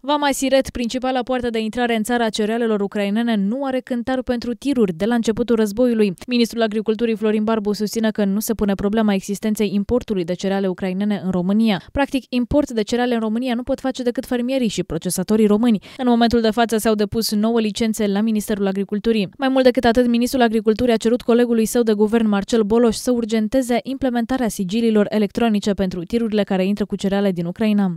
Vama Siret, principala poartă de intrare în țara cerealelor ucrainene, nu are cântar pentru tiruri de la începutul războiului. Ministrul Agriculturii Florin Barbu susține că nu se pune problema existenței importului de cereale ucrainene în România. Practic, import de cereale în România nu pot face decât fermierii și procesatorii români. În momentul de față s-au depus nouă licențe la Ministerul Agriculturii. Mai mult decât atât, Ministrul Agriculturii a cerut colegului său de guvern, Marcel Boloș, să urgenteze implementarea sigililor electronice pentru tirurile care intră cu cereale din Ucraina.